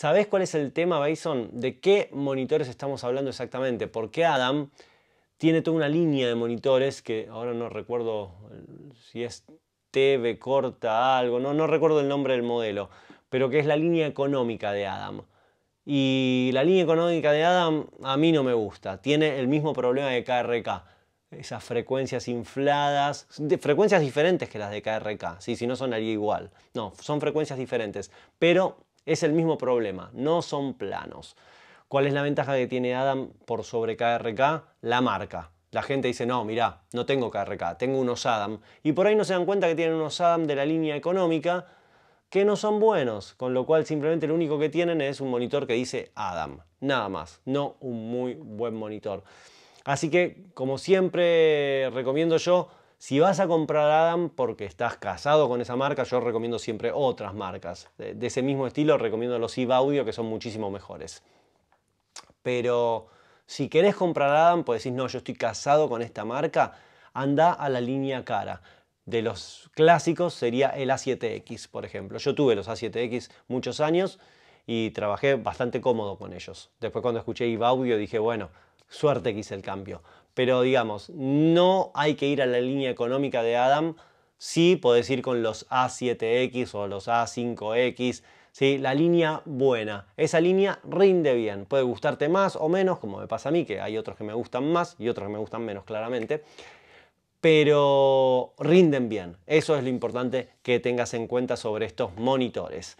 ¿Sabés cuál es el tema, Bison? ¿De qué monitores estamos hablando exactamente? Porque Adam tiene toda una línea de monitores que ahora no recuerdo si es TV corta algo, no, no recuerdo el nombre del modelo, pero que es la línea económica de Adam. Y la línea económica de Adam a mí no me gusta. Tiene el mismo problema de KRK. Esas frecuencias infladas, frecuencias diferentes que las de KRK, ¿sí? si no son sonaría igual. No, son frecuencias diferentes. Pero es el mismo problema, no son planos. ¿Cuál es la ventaja que tiene Adam por sobre KRK? La marca. La gente dice, no, mirá, no tengo KRK, tengo unos Adam. Y por ahí no se dan cuenta que tienen unos Adam de la línea económica que no son buenos, con lo cual simplemente lo único que tienen es un monitor que dice Adam, nada más, no un muy buen monitor. Así que, como siempre recomiendo yo, si vas a comprar Adam porque estás casado con esa marca, yo recomiendo siempre otras marcas. De, ese mismo estilo recomiendo los iBaudio que son muchísimo mejores. Pero si querés comprar Adam, pues decís, no, yo estoy casado con esta marca, anda a la línea cara. De los clásicos sería el A7X, por ejemplo. Yo tuve los A7X muchos años y trabajé bastante cómodo con ellos. Después cuando escuché iBaudio dije, bueno, Suerte que hice el cambio. Pero digamos, no hay que ir a la línea económica de Adam. Sí, podés ir con los A7X o los A5X. ¿sí? La línea buena. Esa línea rinde bien. Puede gustarte más o menos, como me pasa a mí, que hay otros que me gustan más y otros que me gustan menos, claramente. Pero rinden bien. Eso es lo importante que tengas en cuenta sobre estos monitores.